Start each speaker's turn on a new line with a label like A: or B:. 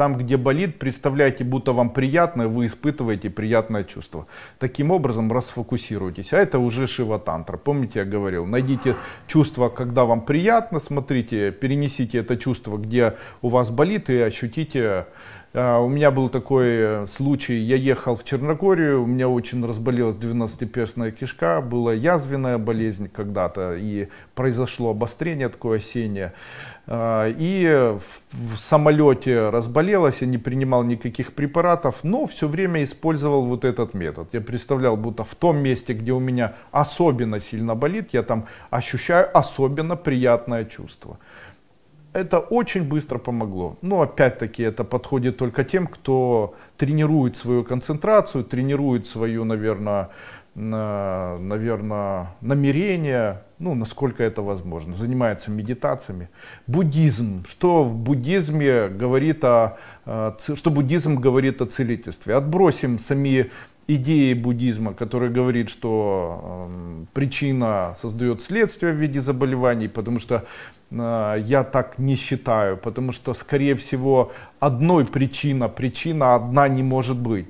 A: Там, где болит, представляйте, будто вам приятно, вы испытываете приятное чувство. Таким образом расфокусируйтесь. А это уже шива-тантра. Помните, я говорил, найдите чувство, когда вам приятно, смотрите, перенесите это чувство, где у вас болит и ощутите а, у меня был такой э, случай, я ехал в Черногорию, у меня очень разболелась 12-перстная кишка, была язвенная болезнь когда-то, и произошло обострение такое осеннее. А, и в самолете разболелась, я не принимал никаких препаратов, но все время использовал вот этот метод. Я представлял, будто в том месте, где у меня особенно сильно болит, я там ощущаю особенно приятное чувство. Это очень быстро помогло. Но опять-таки это подходит только тем, кто тренирует свою концентрацию, тренирует свою, наверное, наверное, намерение, ну, насколько это возможно, занимается медитациями. Буддизм. Что в буддизме говорит о, э, что буддизм говорит о целительстве? Отбросим сами идеи буддизма, который говорит, что э, причина создает следствие в виде заболеваний, потому что э, я так не считаю, потому что, скорее всего, одной причина, причина одна не может быть.